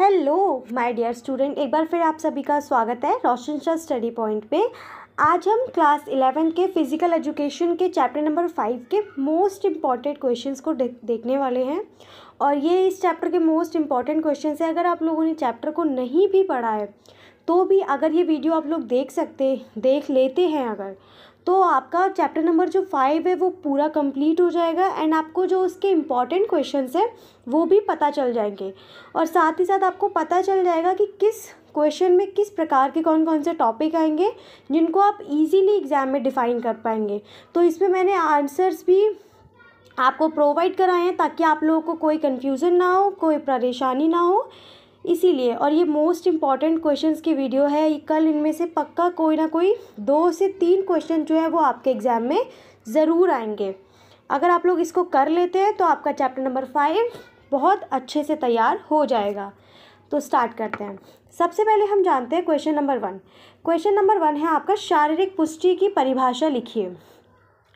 hello my dear student एक बार फिर आप सभी का स्वागत है रोशन शाह स्टडी पॉइंट पे आज हम क्लास इलेवेंथ के फिज़िकल एजुकेशन के चैप्टर नंबर फाइव के मोस्ट इम्पॉर्टेंट क्वेश्चंस को दे, देखने वाले हैं और ये इस चैप्टर के मोस्ट इम्पॉर्टेंट क्वेश्चन है अगर आप लोगों ने चैप्टर को नहीं भी पढ़ा है तो भी अगर ये वीडियो आप लोग देख सकते देख लेते हैं अगर तो आपका चैप्टर नंबर जो फाइव है वो पूरा कंप्लीट हो जाएगा एंड आपको जो उसके इम्पॉर्टेंट क्वेश्चन हैं वो भी पता चल जाएंगे और साथ ही साथ आपको पता चल जाएगा कि किस क्वेश्चन में किस प्रकार के कौन कौन से टॉपिक आएंगे जिनको आप इजीली एग्ज़ाम में डिफ़ाइन कर पाएंगे तो इसमें मैंने आंसर्स भी आपको प्रोवाइड कराए हैं ताकि आप लोगों को कोई कन्फ्यूज़न ना हो कोई परेशानी ना हो इसीलिए और ये मोस्ट इम्पॉर्टेंट क्वेश्चंस की वीडियो है कल इनमें से पक्का कोई ना कोई दो से तीन क्वेश्चन जो है वो आपके एग्ज़ाम में ज़रूर आएंगे अगर आप लोग इसको कर लेते हैं तो आपका चैप्टर नंबर फाइव बहुत अच्छे से तैयार हो जाएगा तो स्टार्ट करते हैं सबसे पहले हम जानते हैं question number one question number one है आपका शारीरिक पुष्टि की परिभाषा लिखिए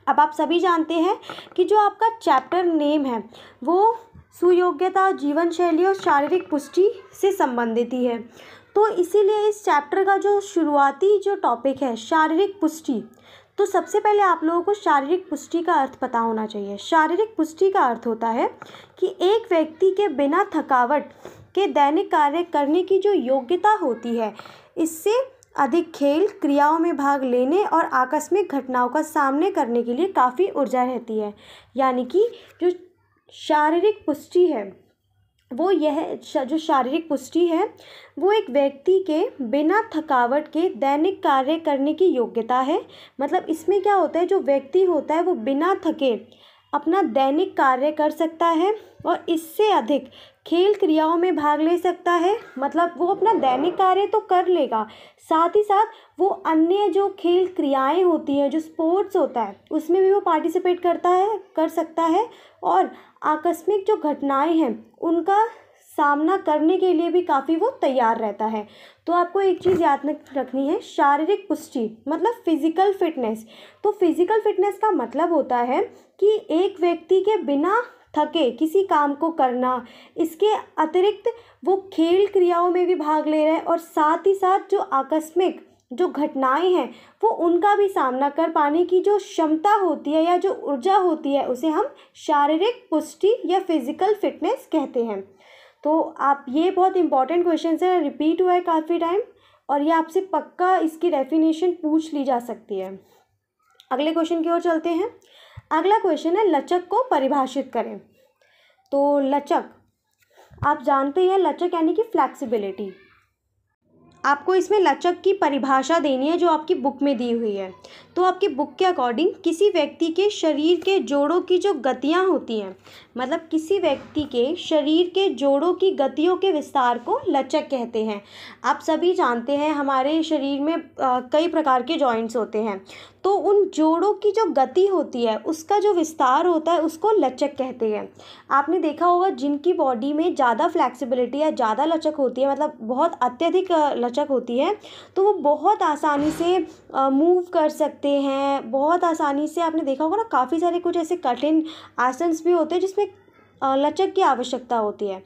अब आप सभी जानते हैं कि जो आपका चैप्टर नेम है वो सुयोग्यता जीवन शैली और शारीरिक पुष्टि से संबंधित ही है तो इसीलिए इस चैप्टर का जो शुरुआती जो टॉपिक है शारीरिक पुष्टि तो सबसे पहले आप लोगों को शारीरिक पुष्टि का अर्थ पता होना चाहिए शारीरिक पुष्टि का अर्थ होता है कि एक व्यक्ति के बिना थकावट के दैनिक कार्य करने की जो योग्यता होती है इससे अधिक खेल क्रियाओं में भाग लेने और आकस्मिक घटनाओं का सामने करने के लिए काफ़ी ऊर्जा रहती है यानी कि जो शारीरिक पुष्टि है वो यह जो शारीरिक पुष्टि है वो एक व्यक्ति के बिना थकावट के दैनिक कार्य करने की योग्यता है मतलब इसमें क्या होता है जो व्यक्ति होता है वो बिना थके अपना दैनिक कार्य कर सकता है और इससे अधिक खेल क्रियाओं में भाग ले सकता है मतलब वो अपना दैनिक कार्य तो कर लेगा साथ ही साथ वो अन्य जो खेल क्रियाएं होती हैं जो स्पोर्ट्स होता है उसमें भी वो पार्टिसिपेट करता है कर सकता है और आकस्मिक जो घटनाएँ हैं उनका सामना करने के लिए भी काफ़ी वो तैयार रहता है तो आपको एक चीज़ याद रखनी है शारीरिक पुष्टि मतलब फिज़िकल फिटनेस तो फिज़िकल फिटनेस का मतलब होता है कि एक व्यक्ति के बिना थके किसी काम को करना इसके अतिरिक्त वो खेल क्रियाओं में भी भाग ले रहे हैं और साथ ही साथ जो आकस्मिक जो घटनाएँ हैं वो उनका भी सामना कर पाने की जो क्षमता होती है या जो ऊर्जा होती है उसे हम शारीरिक पुष्टि या फिज़िकल फिटनेस कहते हैं तो आप ये बहुत इंपॉर्टेंट क्वेश्चन है रिपीट हुआ है काफ़ी टाइम और ये आपसे पक्का इसकी डेफिनेशन पूछ ली जा सकती है अगले क्वेश्चन की ओर चलते हैं अगला क्वेश्चन है लचक को परिभाषित करें तो लचक आप जानते हैं लचक यानी कि फ्लैक्सिबिलिटी आपको इसमें लचक की परिभाषा देनी है जो आपकी बुक में दी हुई है तो आपकी बुक के अकॉर्डिंग किसी व्यक्ति के शरीर के जोड़ों की जो गतियाँ होती हैं मतलब किसी व्यक्ति के शरीर के जोड़ों की गतियों के विस्तार को लचक कहते हैं आप सभी जानते हैं हमारे शरीर में आ, कई प्रकार के जॉइंट्स होते हैं तो उन जोड़ों की जो गति होती है उसका जो विस्तार होता है उसको लचक कहते हैं आपने देखा होगा जिनकी बॉडी में ज़्यादा फ्लैक्सीबिलिटी या ज़्यादा लचक होती है मतलब बहुत अत्यधिक लचक लचक होती है तो वो बहुत आसानी से मूव कर सकते हैं बहुत आसानी से आपने देखा होगा ना काफ़ी सारे कुछ ऐसे कठिन आसन्स भी होते हैं जिसमें लचक की आवश्यकता होती है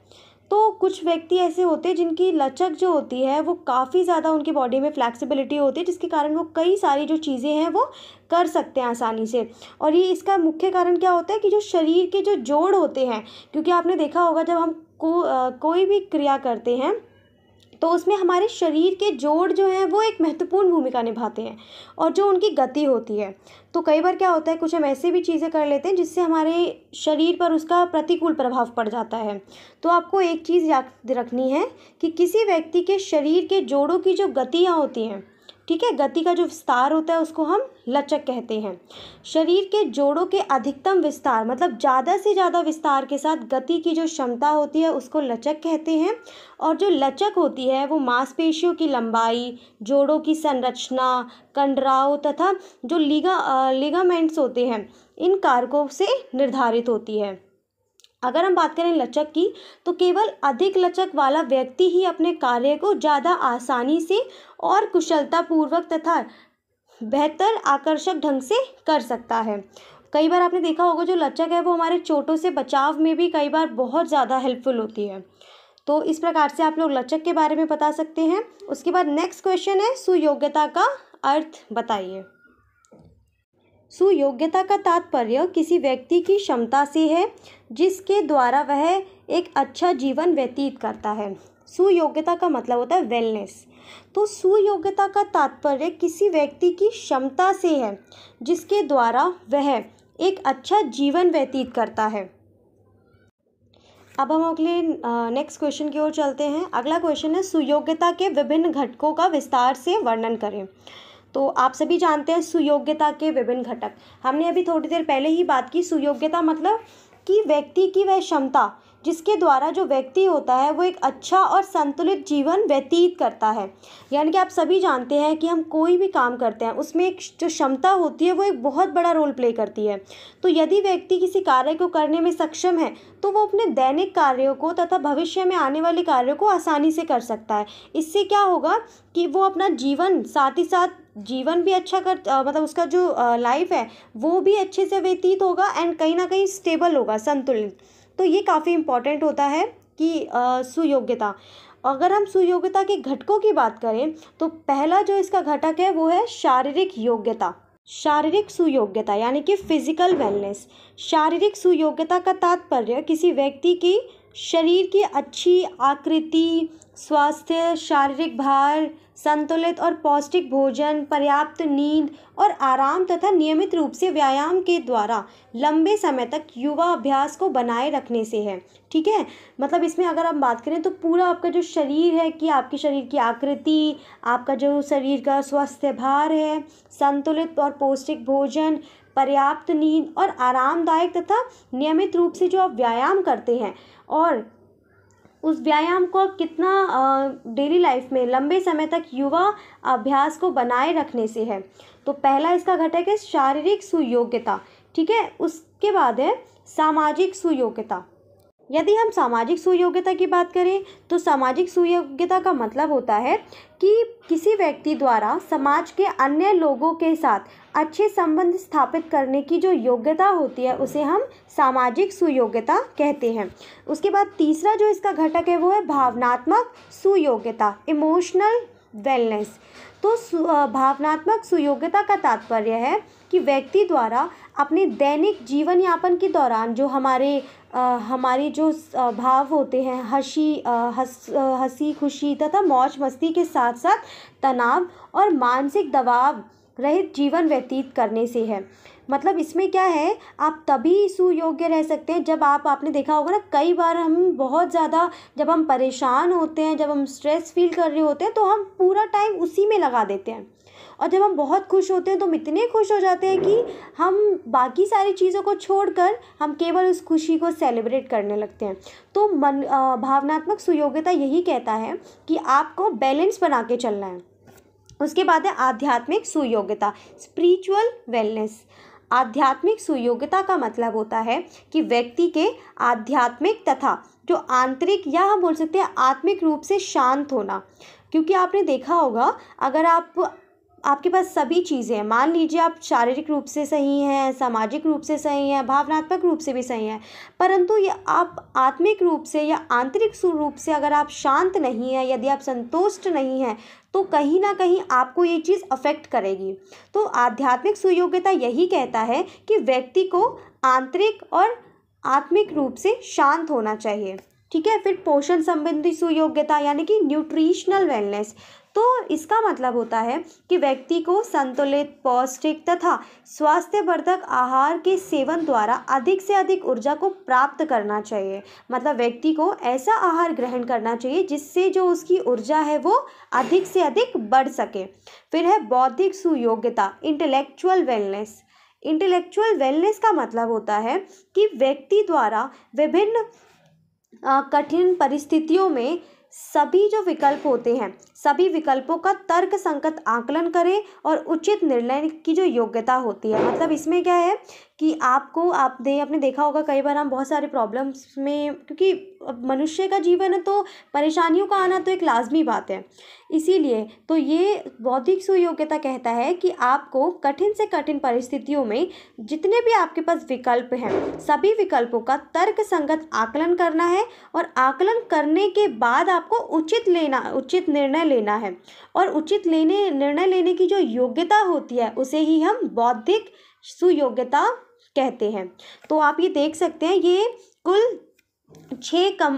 तो कुछ व्यक्ति ऐसे होते हैं जिनकी लचक जो होती है वो काफ़ी ज़्यादा उनकी बॉडी में फ्लैक्सिबिलिटी होती है जिसके कारण वो कई सारी जो चीज़ें हैं वो कर सकते हैं आसानी से और ये इसका मुख्य कारण क्या होता है कि जो शरीर के जो जोड़ होते हैं क्योंकि आपने देखा होगा जब हम को, आ, कोई भी क्रिया करते हैं तो उसमें हमारे शरीर के जोड़ जो हैं वो एक महत्वपूर्ण भूमिका निभाते हैं और जो उनकी गति होती है तो कई बार क्या होता है कुछ हम ऐसे भी चीज़ें कर लेते हैं जिससे हमारे शरीर पर उसका प्रतिकूल प्रभाव पड़ जाता है तो आपको एक चीज़ याद रखनी है कि किसी व्यक्ति के शरीर के जोड़ों की जो गतियाँ होती हैं ठीक है गति का जो विस्तार होता है उसको हम लचक कहते हैं शरीर के जोड़ों के अधिकतम विस्तार मतलब ज़्यादा से ज़्यादा विस्तार के साथ गति की जो क्षमता होती है उसको लचक कहते हैं और जो लचक होती है वो मांसपेशियों की लंबाई जोड़ों की संरचना कंडराव तथा जो लीगा लिगामेंट्स होते हैं इन कारकों से निर्धारित होती है अगर हम बात करें लचक की तो केवल अधिक लचक वाला व्यक्ति ही अपने कार्य को ज़्यादा आसानी से और कुशलतापूर्वक तथा बेहतर आकर्षक ढंग से कर सकता है कई बार आपने देखा होगा जो लचक है वो हमारे चोटों से बचाव में भी कई बार बहुत ज़्यादा हेल्पफुल होती है तो इस प्रकार से आप लोग लचक के बारे में बता सकते हैं उसके बाद नेक्स्ट क्वेश्चन है सुयोग्यता का अर्थ बताइए सुयोग्यता का तात्पर्य किसी व्यक्ति की क्षमता से है जिसके द्वारा वह एक अच्छा जीवन व्यतीत करता है सुयोग्यता का मतलब होता है वेलनेस तो सुयोग्यता का तात्पर्य किसी व्यक्ति की क्षमता से है जिसके द्वारा वह एक अच्छा जीवन व्यतीत करता है अब हम अगले नेक्स्ट क्वेश्चन की ओर चलते हैं अगला क्वेश्चन है सुयोग्यता के विभिन्न घटकों का विस्तार से वर्णन करें तो आप सभी जानते हैं सुयोग्यता के विभिन्न घटक हमने अभी थोड़ी देर पहले ही बात की सुयोग्यता मतलब कि व्यक्ति की वह क्षमता जिसके द्वारा जो व्यक्ति होता है वो एक अच्छा और संतुलित जीवन व्यतीत करता है यानी कि आप सभी जानते हैं कि हम कोई भी काम करते हैं उसमें एक जो क्षमता होती है वो एक बहुत बड़ा रोल प्ले करती है तो यदि व्यक्ति किसी कार्य को करने में सक्षम है तो वो अपने दैनिक कार्यों को तथा भविष्य में आने वाले कार्यों को आसानी से कर सकता है इससे क्या होगा कि वो अपना जीवन साथ ही साथ जीवन भी अच्छा कर मतलब उसका जो लाइफ है वो भी अच्छे से व्यतीत होगा एंड कहीं ना कहीं स्टेबल होगा संतुलित तो ये काफ़ी इम्पॉर्टेंट होता है कि सुयोग्यता अगर हम सुयोग्यता के घटकों की बात करें तो पहला जो इसका घटक है वो है शारीरिक योग्यता शारीरिक सुयोग्यता यानी कि फिजिकल वेलनेस शारीरिक सुयोग्यता का तात्पर्य किसी व्यक्ति की शरीर की अच्छी आकृति स्वास्थ्य शारीरिक भार संतुलित और पौष्टिक भोजन पर्याप्त नींद और आराम तथा नियमित रूप से व्यायाम के द्वारा लंबे समय तक युवा अभ्यास को बनाए रखने से है ठीक है मतलब इसमें अगर आप बात करें तो पूरा आपका जो शरीर है कि आपके शरीर की आकृति आपका जो शरीर का स्वास्थ्य भार है संतुलित और पौष्टिक भोजन पर्याप्त नींद और आरामदायक तथा नियमित रूप से जो आप व्यायाम करते हैं और उस व्यायाम को आप कितना डेली लाइफ में लंबे समय तक युवा अभ्यास को बनाए रखने से है तो पहला इसका घटक है शारीरिक सुयोग्यता ठीक है उसके बाद है सामाजिक सुयोग्यता यदि हम सामाजिक सुयोग्यता की बात करें तो सामाजिक सुयोग्यता का मतलब होता है कि किसी व्यक्ति द्वारा समाज के अन्य लोगों के साथ अच्छे संबंध स्थापित करने की जो योग्यता होती है उसे हम सामाजिक सुयोग्यता कहते हैं उसके बाद तीसरा जो इसका घटक है वो है भावनात्मक सुयोग्यता इमोशनल वेलनेस तो सु, भावनात्मक सुयोग्यता का तात्पर्य है कि व्यक्ति द्वारा अपने दैनिक जीवन यापन के दौरान जो हमारे हमारे जो भाव होते हैं हंसी हस हंसी खुशी तथा मौज मस्ती के साथ साथ तनाव और मानसिक दबाव रहित जीवन व्यतीत करने से है मतलब इसमें क्या है आप तभी सुयोग्य रह सकते हैं जब आप आपने देखा होगा ना कई बार हम बहुत ज़्यादा जब हम परेशान होते हैं जब हम स्ट्रेस फील कर रहे होते हैं तो हम पूरा टाइम उसी में लगा देते हैं और जब हम बहुत खुश होते हैं तो हम इतने खुश हो जाते हैं कि हम बाकी सारी चीज़ों को छोड़कर हम केवल उस खुशी को सेलिब्रेट करने लगते हैं तो मन भावनात्मक सुयोग्यता यही कहता है कि आपको बैलेंस बना के चलना है उसके बाद है आध्यात्मिक सुयोग्यता स्पिरिचुअल वेलनेस आध्यात्मिक सुयोग्यता का मतलब होता है कि व्यक्ति के आध्यात्मिक तथा जो आंतरिक या हम बोल सकते हैं आत्मिक रूप से शांत होना क्योंकि आपने देखा होगा अगर आप आपके पास सभी चीज़ें हैं मान लीजिए आप शारीरिक रूप से सही हैं सामाजिक रूप से सही हैं भावनात्मक रूप से भी सही हैं परंतु ये आप आत्मिक रूप से या आंतरिक रूप से अगर आप शांत नहीं हैं यदि आप संतुष्ट नहीं हैं तो कहीं ना कहीं आपको ये चीज़ अफेक्ट करेगी तो आध्यात्मिक सुयोग्यता यही कहता है कि व्यक्ति को आंतरिक और आत्मिक रूप से शांत होना चाहिए ठीक है फिर पोषण संबंधी सुयोग्यता यानी कि न्यूट्रिशनल वेलनेस तो इसका मतलब होता है कि व्यक्ति को संतुलित पौष्टिक तथा स्वास्थ्यवर्धक आहार के सेवन द्वारा अधिक से अधिक ऊर्जा को प्राप्त करना चाहिए मतलब व्यक्ति को ऐसा आहार ग्रहण करना चाहिए जिससे जो उसकी ऊर्जा है वो अधिक से अधिक बढ़ सके फिर है बौद्धिक सुयोग्यता इंटेलेक्चुअल वेलनेस इंटेलेक्चुअल वेलनेस का मतलब होता है कि व्यक्ति द्वारा विभिन्न कठिन परिस्थितियों में सभी जो विकल्प होते हैं सभी विकल्पों का तर्क संगत आकलन करें और उचित निर्णय की जो योग्यता होती है मतलब इसमें क्या है कि आपको आप दे आपने देखा होगा कई बार हम बहुत सारे प्रॉब्लम्स में क्योंकि मनुष्य का जीवन है तो परेशानियों का आना तो एक लाजमी बात है इसीलिए तो ये बौद्धिक सुयोग्यता कहता है कि आपको कठिन से कठिन परिस्थितियों में जितने भी आपके पास विकल्प हैं सभी विकल्पों का तर्क संगत आकलन करना है और आकलन करने के बाद आपको उचित लेना उचित निर्णय लेना है और उचित लेने निर्णय लेने की जो योग्यता होती है उसे ही हम बौद्धिक सुयोग्यता कहते हैं तो आप ये देख सकते हैं ये कुल छः कम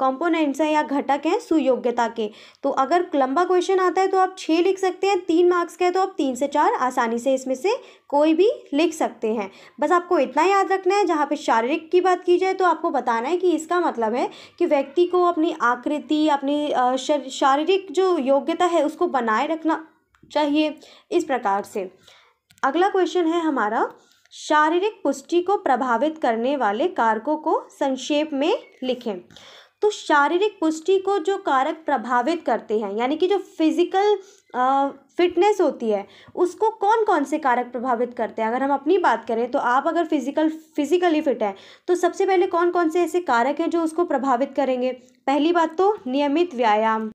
कॉम्पोनेंट्स हैं या घटक हैं सुयोग्यता के तो अगर लंबा क्वेश्चन आता है तो आप छः लिख सकते हैं तीन मार्क्स का है तो आप तीन से चार आसानी से इसमें से कोई भी लिख सकते हैं बस आपको इतना याद रखना है जहाँ पे शारीरिक की बात की जाए तो आपको बताना है कि इसका मतलब है कि व्यक्ति को अपनी आकृति अपनी शारीरिक जो योग्यता है उसको बनाए रखना चाहिए इस प्रकार से अगला क्वेश्चन है हमारा शारीरिक पुष्टि को प्रभावित करने वाले कारकों को संक्षेप में लिखें तो शारीरिक पुष्टि को जो कारक प्रभावित करते हैं यानी कि जो फिज़िकल फिटनेस होती है उसको कौन कौन से कारक प्रभावित करते हैं अगर हम अपनी बात करें तो आप अगर फिज़िकल फिज़िकली फ़िट हैं तो सबसे पहले कौन कौन से ऐसे कारक हैं जो उसको प्रभावित करेंगे पहली बात तो नियमित व्यायाम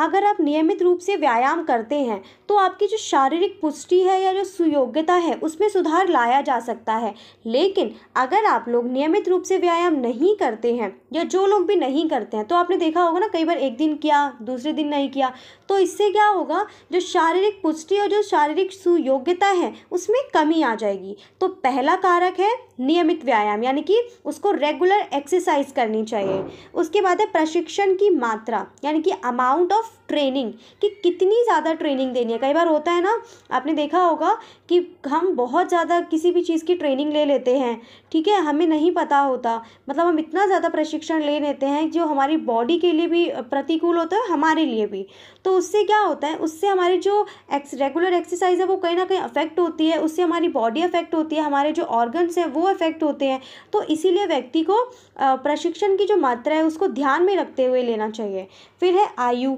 अगर आप नियमित रूप से व्यायाम करते हैं तो आपकी जो शारीरिक पुष्टि है या जो सुयोग्यता है उसमें सुधार लाया जा सकता है लेकिन अगर आप लोग नियमित रूप से व्यायाम नहीं करते हैं या जो लोग भी नहीं करते हैं तो आपने देखा होगा ना कई बार एक दिन किया दूसरे दिन नहीं किया तो इससे क्या होगा जो शारीरिक पुष्टि और जो शारीरिक सुयोग्यता है उसमें कमी आ जाएगी तो पहला कारक है नियमित व्यायाम यानी कि उसको रेगुलर एक्सरसाइज करनी चाहिए उसके बाद है प्रशिक्षण की मात्रा यानी कि अमाउंट ऑफ ट्रेनिंग कि कितनी ज़्यादा ट्रेनिंग देनी है कई बार होता है ना आपने देखा होगा कि हम बहुत ज़्यादा किसी भी चीज़ की ट्रेनिंग ले लेते हैं ठीक है हमें नहीं पता होता मतलब हम इतना ज़्यादा प्रशिक्षण ले लेते हैं जो हमारी बॉडी के लिए भी प्रतिकूल होता है हमारे लिए भी तो उससे क्या होता है उससे हमारी जो एक्स रेगुलर एक्सरसाइज है वो कहीं ना कहीं अफेक्ट होती है उससे हमारी बॉडी अफेक्ट होती है हमारे जो ऑर्गन्स हैं वो अफेक्ट होते हैं तो इसीलिए व्यक्ति को प्रशिक्षण की जो मात्रा है उसको ध्यान में रखते हुए लेना चाहिए फिर है आयु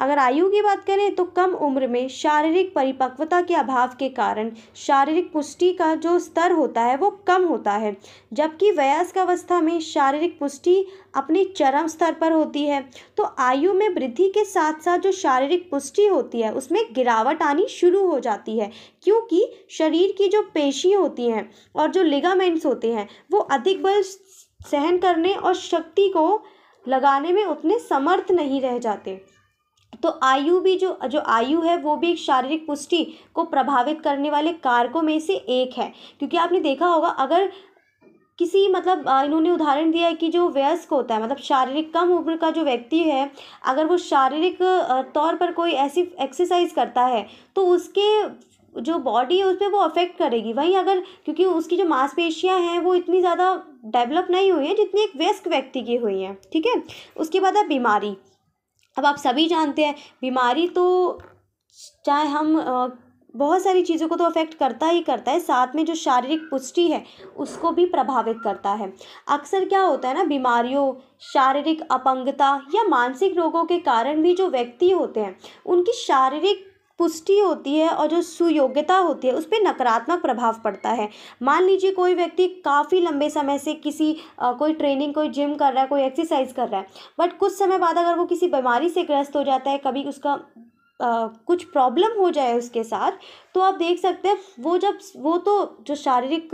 अगर आयु की बात करें तो कम उम्र में शारीरिक परिपक्वता के अभाव के कारण शारीरिक पुष्टि का जो स्तर होता है वो कम होता है जबकि वयस्क अवस्था में शारीरिक पुष्टि अपने चरम स्तर पर होती है तो आयु में वृद्धि के साथ साथ जो शारीरिक पुष्टि होती है उसमें गिरावट आनी शुरू हो जाती है क्योंकि शरीर की जो पेशी होती हैं और जो लिगामेंट्स होते हैं वो अधिक बल सहन करने और शक्ति को लगाने में उतने समर्थ नहीं रह जाते तो आयु भी जो जो आयु है वो भी एक शारीरिक पुष्टि को प्रभावित करने वाले कारकों में से एक है क्योंकि आपने देखा होगा अगर किसी मतलब इन्होंने उदाहरण दिया है कि जो वयस्क होता है मतलब शारीरिक कम उम्र का जो व्यक्ति है अगर वो शारीरिक तौर पर कोई ऐसी एक्सरसाइज करता है तो उसके जो बॉडी है उस पर वो अफेक्ट करेगी वहीं अगर क्योंकि उसकी जो मांसपेशियां हैं वो इतनी ज़्यादा डेवलप नहीं हुई हैं जितनी एक व्यस्क व्यक्ति की हुई हैं ठीक है उसके बाद है बीमारी अब आप सभी जानते हैं बीमारी तो चाहे हम बहुत सारी चीज़ों को तो अफेक्ट करता ही करता है साथ में जो शारीरिक पुष्टि है उसको भी प्रभावित करता है अक्सर क्या होता है ना बीमारियों शारीरिक अपंगता या मानसिक रोगों के कारण भी जो व्यक्ति होते हैं उनकी शारीरिक पुष्टि होती है और जो सुयोग्यता होती है उस पर नकारात्मक प्रभाव पड़ता है मान लीजिए कोई व्यक्ति काफ़ी लंबे समय से किसी आ, कोई ट्रेनिंग कोई जिम कर रहा है कोई एक्सरसाइज कर रहा है बट कुछ समय बाद अगर वो किसी बीमारी से ग्रस्त हो जाता है कभी उसका आ, कुछ प्रॉब्लम हो जाए उसके साथ तो आप देख सकते हैं वो जब वो तो जो शारीरिक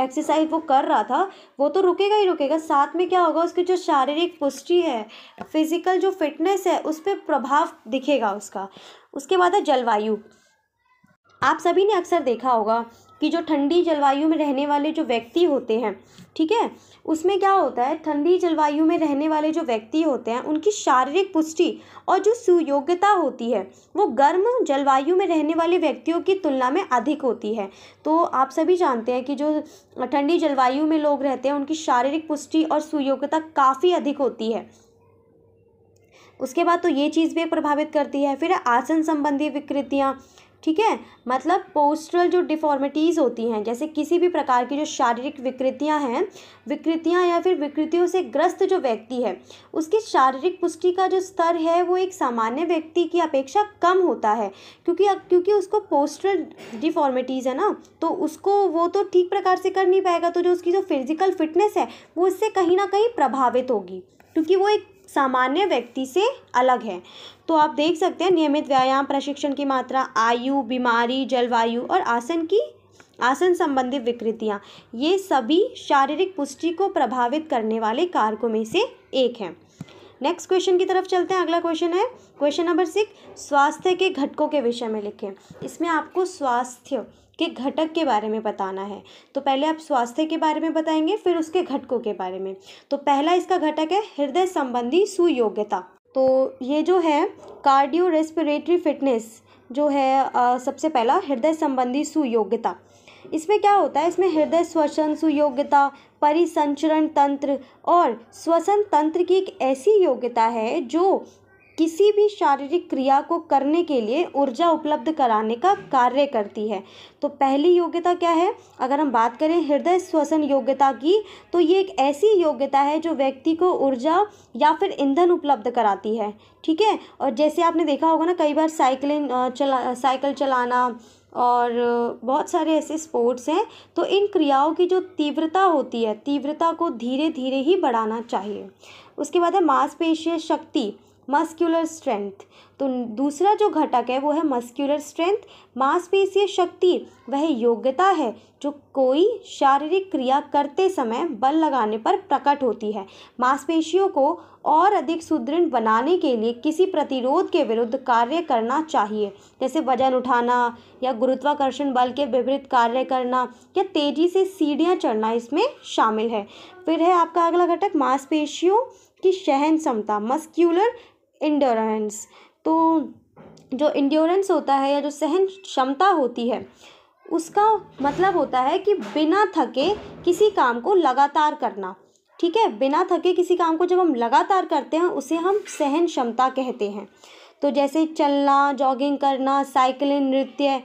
एक्सरसाइज वो कर रहा था वो तो रुकेगा ही रुकेगा साथ में क्या होगा उसकी जो शारीरिक पुष्टि है फिज़िकल जो फिटनेस है उस पर प्रभाव दिखेगा उसका उसके बाद है जलवायु आप सभी ने अक्सर देखा होगा कि जो ठंडी जलवायु में रहने वाले जो व्यक्ति होते हैं ठीक है उसमें क्या होता है ठंडी जलवायु में रहने वाले जो व्यक्ति होते हैं उनकी शारीरिक पुष्टि और जो सुयोग्यता होती है वो गर्म जलवायु में रहने वाले व्यक्तियों की तुलना में अधिक होती है तो आप सभी जानते हैं कि जो ठंडी जलवायु में लोग रहते हैं उनकी शारीरिक पुष्टि और सुयोग्यता काफ़ी अधिक होती है उसके बाद तो ये चीज़ भी प्रभावित करती है फिर आसन संबंधी विकृतियाँ ठीक है मतलब पोस्टरल जो डिफॉर्मिटीज़ होती हैं जैसे किसी भी प्रकार की जो शारीरिक विकृतियां हैं विकृतियां या फिर विकृतियों से ग्रस्त जो व्यक्ति है उसकी शारीरिक पुष्टि का जो स्तर है वो एक सामान्य व्यक्ति की अपेक्षा कम होता है क्योंकि क्योंकि उसको पोस्ट्रल डिफॉर्मिटीज़ है ना तो उसको वो तो ठीक प्रकार से कर नहीं पाएगा तो जो उसकी जो फिजिकल फिटनेस है वो इससे कहीं ना कहीं प्रभावित होगी क्योंकि वो एक सामान्य व्यक्ति से अलग है तो आप देख सकते हैं नियमित व्यायाम प्रशिक्षण की मात्रा आयु बीमारी जलवायु और आसन की आसन संबंधी विकृतियाँ ये सभी शारीरिक पुष्टि को प्रभावित करने वाले कारकों में से एक हैं नेक्स्ट क्वेश्चन की तरफ चलते हैं अगला क्वेश्चन है क्वेश्चन नंबर सिक्स स्वास्थ्य के घटकों के विषय में लिखें इसमें आपको स्वास्थ्य के घटक के बारे में बताना है तो पहले आप स्वास्थ्य के बारे में बताएंगे फिर उसके घटकों के बारे में तो पहला इसका घटक है हृदय संबंधी सुयोग्यता तो ये जो है कार्डियो रेस्पिरेटरी फिटनेस जो है आ, सबसे पहला हृदय संबंधी सुयोग्यता इसमें क्या होता है इसमें हृदय श्वसन सुयोग्यता परिसंचरण तंत्र और श्वसन तंत्र की एक ऐसी योग्यता है जो किसी भी शारीरिक क्रिया को करने के लिए ऊर्जा उपलब्ध कराने का कार्य करती है तो पहली योग्यता क्या है अगर हम बात करें हृदय श्वसन योग्यता की तो ये एक ऐसी योग्यता है जो व्यक्ति को ऊर्जा या फिर ईंधन उपलब्ध कराती है ठीक है और जैसे आपने देखा होगा ना कई बार साइकिलिंग चला साइकिल चलाना और बहुत सारे ऐसे स्पोर्ट्स हैं तो इन क्रियाओं की जो तीव्रता होती है तीव्रता को धीरे धीरे ही बढ़ाना चाहिए उसके बाद है मांसपेशीय शक्ति मस्क्यूलर स्ट्रेंथ तो दूसरा जो घटक है वो है मस्क्यूलर स्ट्रेंथ मांसपेशीय शक्ति वह योग्यता है जो कोई शारीरिक क्रिया करते समय बल लगाने पर प्रकट होती है मांसपेशियों को और अधिक सुदृढ़ बनाने के लिए किसी प्रतिरोध के विरुद्ध कार्य करना चाहिए जैसे वजन उठाना या गुरुत्वाकर्षण बल के विपरीत कार्य करना या तेजी से सीढ़ियाँ चढ़ना इसमें शामिल है फिर है आपका अगला घटक मांसपेशियों की सहन क्षमता मस्क्यूलर इंडोरेंस तो जो इंड्योरेंस होता है या जो सहन क्षमता होती है उसका मतलब होता है कि बिना थके किसी काम को लगातार करना ठीक है बिना थके किसी काम को जब हम लगातार करते हैं उसे हम सहन क्षमता कहते हैं तो जैसे चलना जॉगिंग करना साइकिलिंग नृत्य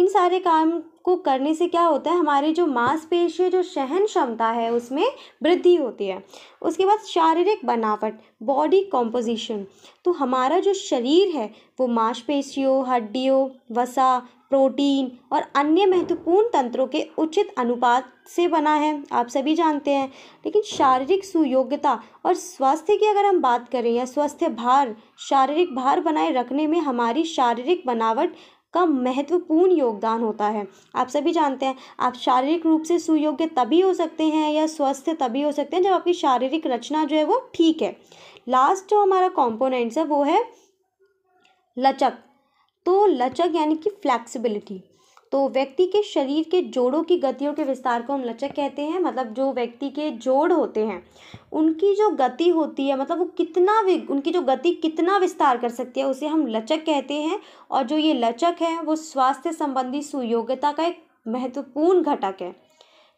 इन सारे काम को करने से क्या होता है हमारी जो मांसपेशी जो सहन क्षमता है उसमें वृद्धि होती है उसके बाद शारीरिक बनावट बॉडी कॉम्पोजिशन तो हमारा जो शरीर है वो मांसपेशियों हड्डियों वसा प्रोटीन और अन्य महत्वपूर्ण तंत्रों के उचित अनुपात से बना है आप सभी जानते हैं लेकिन शारीरिक सुयोग्यता और स्वास्थ्य की अगर हम बात करें या स्वास्थ्य भार शारीरिक भार बनाए रखने में हमारी शारीरिक बनावट का महत्वपूर्ण योगदान होता है आप सभी जानते हैं आप शारीरिक रूप से सुयोग्य तभी हो सकते हैं या स्वस्थ तभी हो सकते हैं जब आपकी शारीरिक रचना जो है वो ठीक है लास्ट जो हमारा कॉम्पोनेंट्स है वो है लचक तो लचक यानी कि फ्लैक्सिबिलिटी तो व्यक्ति के शरीर के जोड़ों की गतियों के विस्तार को हम लचक कहते हैं मतलब जो व्यक्ति के जोड़ होते हैं उनकी जो गति होती है मतलब वो कितना उनकी जो गति कितना विस्तार कर सकती है उसे हम लचक कहते हैं और जो ये लचक है वो स्वास्थ्य संबंधी सुयोग्यता का एक महत्वपूर्ण घटक है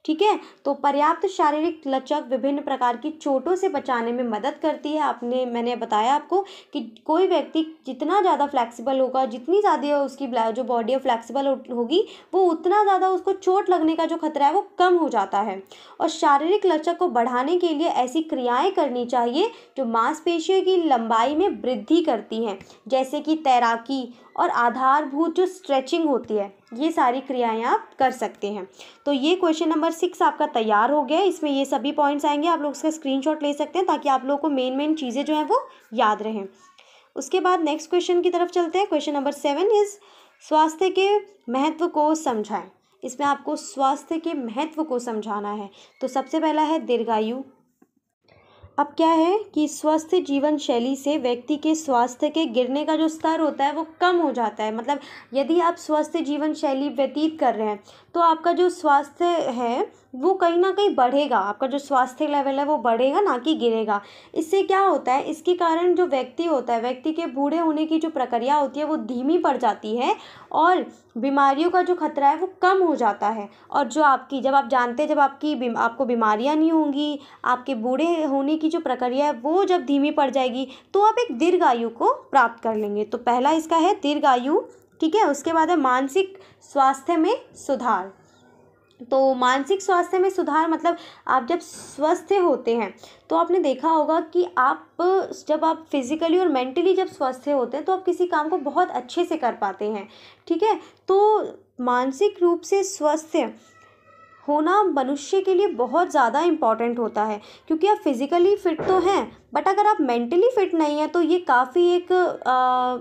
ठीक है तो पर्याप्त शारीरिक लचक विभिन्न प्रकार की चोटों से बचाने में मदद करती है आपने मैंने बताया आपको कि कोई व्यक्ति जितना ज़्यादा फ्लैक्सीबल होगा जितनी ज़्यादा उसकी जो बॉडी है फ्लैक्सीबल होगी वो उतना ज़्यादा उसको चोट लगने का जो खतरा है वो कम हो जाता है और शारीरिक लचक को बढ़ाने के लिए ऐसी क्रियाएँ करनी चाहिए जो मांसपेशियों की लंबाई में वृद्धि करती हैं जैसे कि तैराकी और आधारभूत जो स्ट्रेचिंग होती है ये सारी क्रियाएं आप कर सकते हैं तो ये क्वेश्चन नंबर सिक्स आपका तैयार हो गया इसमें ये सभी पॉइंट्स आएंगे आप लोग इसका स्क्रीनशॉट ले सकते हैं ताकि आप लोगों को मेन मेन चीज़ें जो हैं वो याद रहें उसके बाद नेक्स्ट क्वेश्चन की तरफ चलते हैं क्वेश्चन नंबर सेवन इज़ स्वास्थ्य के महत्व को समझाएं इसमें आपको स्वास्थ्य के महत्व को समझाना है तो सबसे पहला है दीर्घायु अब क्या है कि स्वस्थ जीवन शैली से व्यक्ति के स्वास्थ्य के गिरने का जो स्तर होता है वो कम हो जाता है मतलब यदि आप स्वस्थ जीवन शैली व्यतीत कर रहे हैं तो आपका जो स्वास्थ्य है वो कहीं ना कहीं बढ़ेगा आपका जो स्वास्थ्य लेवल है वो बढ़ेगा ना कि गिरेगा इससे क्या होता है इसके कारण जो व्यक्ति होता है व्यक्ति के बूढ़े होने की जो प्रक्रिया होती है वो धीमी पड़ जाती है और बीमारियों का जो खतरा है वो कम हो जाता है और जो आपकी जब आप जानते हैं जब आपकी बिम, आपको बीमारियाँ नहीं होंगी आपके बूढ़े होने की जो प्रक्रिया है वो जब धीमी पड़ जाएगी तो आप एक दीर्घ आयु को प्राप्त कर लेंगे तो पहला इसका है दीर्घ आयु ठीक है उसके बाद है मानसिक स्वास्थ्य में सुधार तो मानसिक स्वास्थ्य में सुधार मतलब आप जब स्वस्थ होते हैं तो आपने देखा होगा कि आप जब आप फिज़िकली और मेंटली जब स्वस्थ होते हैं तो आप किसी काम को बहुत अच्छे से कर पाते हैं ठीक है तो मानसिक रूप से स्वस्थ होना मनुष्य के लिए बहुत ज़्यादा इम्पॉर्टेंट होता है क्योंकि आप फिज़िकली फ़िट तो हैं बट अगर आप मेंटली फ़िट नहीं हैं तो ये काफ़ी एक आ,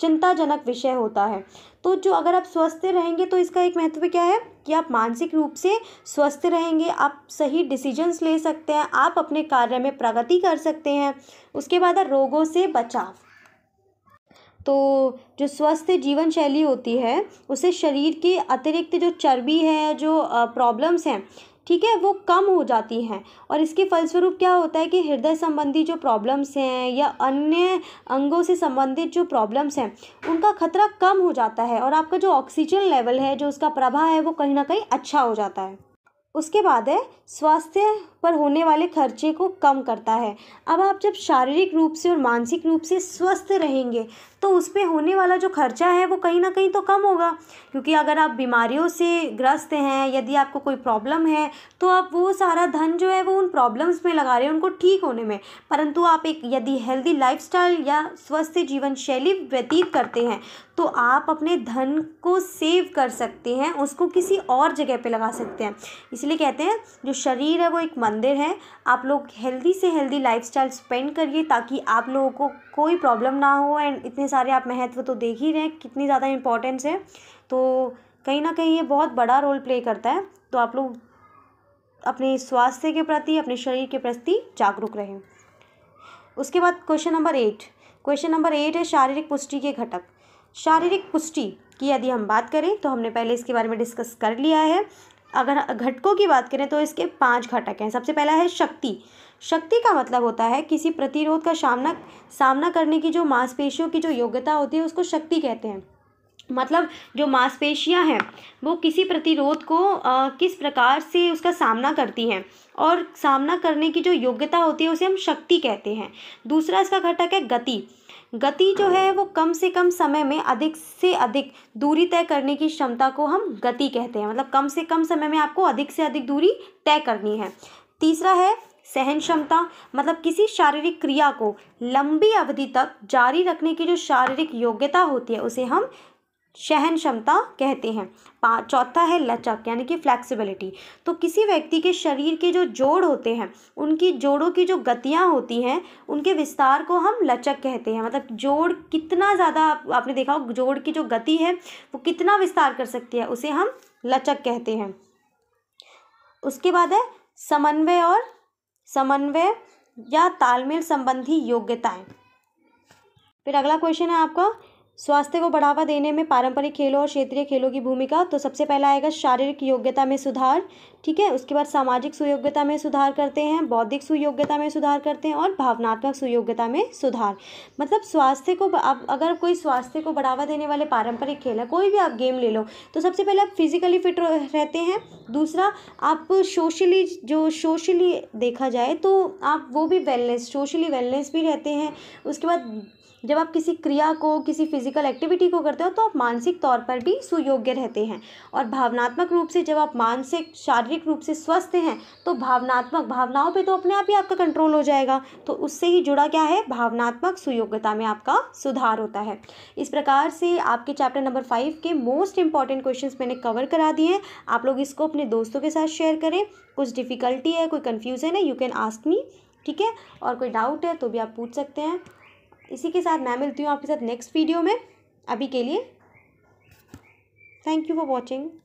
चिंताजनक विषय होता है तो जो अगर आप स्वस्थ रहेंगे तो इसका एक महत्व क्या है कि आप मानसिक रूप से स्वस्थ रहेंगे आप सही डिसीजंस ले सकते हैं आप अपने कार्य में प्रगति कर सकते हैं उसके बाद है रोगों से बचाव तो जो स्वस्थ जीवन शैली होती है उसे शरीर के अतिरिक्त जो चर्बी है जो प्रॉब्लम्स हैं ठीक है वो कम हो जाती हैं और इसके फलस्वरूप क्या होता है कि हृदय संबंधी जो प्रॉब्लम्स हैं या अन्य अंगों से संबंधित जो प्रॉब्लम्स हैं उनका खतरा कम हो जाता है और आपका जो ऑक्सीजन लेवल है जो उसका प्रभाव है वो कहीं ना कहीं अच्छा हो जाता है उसके बाद है स्वास्थ्य पर होने वाले खर्चे को कम करता है अब आप जब शारीरिक रूप से और मानसिक रूप से स्वस्थ रहेंगे तो उस पर होने वाला जो खर्चा है वो कहीं ना कहीं तो कम होगा क्योंकि अगर आप बीमारियों से ग्रस्त हैं यदि आपको कोई प्रॉब्लम है तो आप वो सारा धन जो है वो उन प्रॉब्लम्स में लगा रहे हैं उनको ठीक होने में परंतु आप एक यदि हेल्दी लाइफ या स्वस्थ जीवन शैली व्यतीत करते हैं तो आप अपने धन को सेव कर सकते हैं उसको किसी और जगह पर लगा सकते हैं इसलिए कहते हैं जो शरीर है वो एक मन मंदिर है आप लोग हेल्दी से हेल्दी लाइफस्टाइल स्पेंड करिए ताकि आप लोगों को कोई प्रॉब्लम ना हो एंड इतने सारे आप महत्व तो देख ही रहे हैं कितनी ज़्यादा इम्पोर्टेंस है तो कहीं ना कहीं ये बहुत बड़ा रोल प्ले करता है तो आप लोग अपने स्वास्थ्य के प्रति अपने शरीर के प्रति जागरूक रहें उसके बाद question number eight question number eight है शारीरिक पुष्टि के घटक शारीरिक पुष्टि की यदि हम बात करें तो हमने पहले इसके बारे में डिस्कस कर लिया है अगर घटकों की बात करें तो इसके पांच घटक हैं सबसे पहला है शक्ति शक्ति का मतलब होता है किसी प्रतिरोध का सामना सामना करने की जो मांसपेशियों की जो योग्यता होती है उसको शक्ति कहते हैं मतलब जो मांसपेशियां हैं वो किसी प्रतिरोध को आ, किस प्रकार से उसका सामना करती हैं और सामना करने की जो योग्यता होती है उसे हम शक्ति कहते हैं दूसरा इसका घटक है गति गति जो है वो कम से कम समय में अधिक से अधिक दूरी तय करने की क्षमता को हम गति कहते हैं मतलब कम से कम समय में आपको अधिक से अधिक दूरी तय करनी है तीसरा है सहन क्षमता मतलब किसी शारीरिक क्रिया को लंबी अवधि तक जारी रखने की जो शारीरिक योग्यता होती है उसे हम सहन क्षमता कहते हैं चौथा है लचक यानी कि फ्लैक्सिबिलिटी तो किसी व्यक्ति के शरीर के जो जोड़ होते हैं उनकी जोड़ों की जो गतियाँ होती हैं उनके विस्तार को हम लचक कहते हैं मतलब जोड़ कितना ज़्यादा आपने देखा हो जोड़ की जो गति है वो कितना विस्तार कर सकती है उसे हम लचक कहते हैं उसके बाद है समन्वय और समन्वय या तालमेल संबंधी योग्यताएँ फिर अगला क्वेश्चन है आपका स्वास्थ्य को बढ़ावा देने में पारंपरिक खेलों और क्षेत्रीय खेलों की भूमिका तो सबसे पहला आएगा शारीरिक योग्यता में सुधार ठीक है उसके बाद सामाजिक सुयोग्यता में सुधार करते हैं बौद्धिक सुयोग्यता में सुधार करते हैं और भावनात्मक सुयोग्यता में सुधार मतलब स्वास्थ्य को आप अगर कोई स्वास्थ्य को बढ़ावा देने वाले पारंपरिक खेल है कोई भी आप गेम ले लो तो सबसे पहले आप फिजिकली फिट रहते हैं दूसरा आप सोशली जो सोशली देखा जाए तो आप वो भी वेलनेस सोशली वेलनेस भी रहते हैं उसके बाद जब आप किसी क्रिया को किसी फिजिकल एक्टिविटी को करते हो तो आप मानसिक तौर पर भी सुयोग्य रहते हैं और भावनात्मक रूप से जब आप मानसिक शारीरिक रूप से स्वस्थ हैं तो भावनात्मक भावनाओं पे तो अपने आप ही आपका कंट्रोल हो जाएगा तो उससे ही जुड़ा क्या है भावनात्मक सुयोग्यता में आपका सुधार होता है इस प्रकार से आपके चैप्टर नंबर फाइव के मोस्ट इंपॉर्टेंट क्वेश्चन मैंने कवर करा दिए हैं आप लोग इसको अपने दोस्तों के साथ शेयर करें कुछ डिफ़िकल्टी है कोई कन्फ्यूज़न है यू कैन आस्क मी ठीक है और कोई डाउट है तो भी आप पूछ सकते हैं इसी के साथ मैं मिलती हूँ आपके साथ नेक्स्ट वीडियो में अभी के लिए थैंक यू फॉर वॉचिंग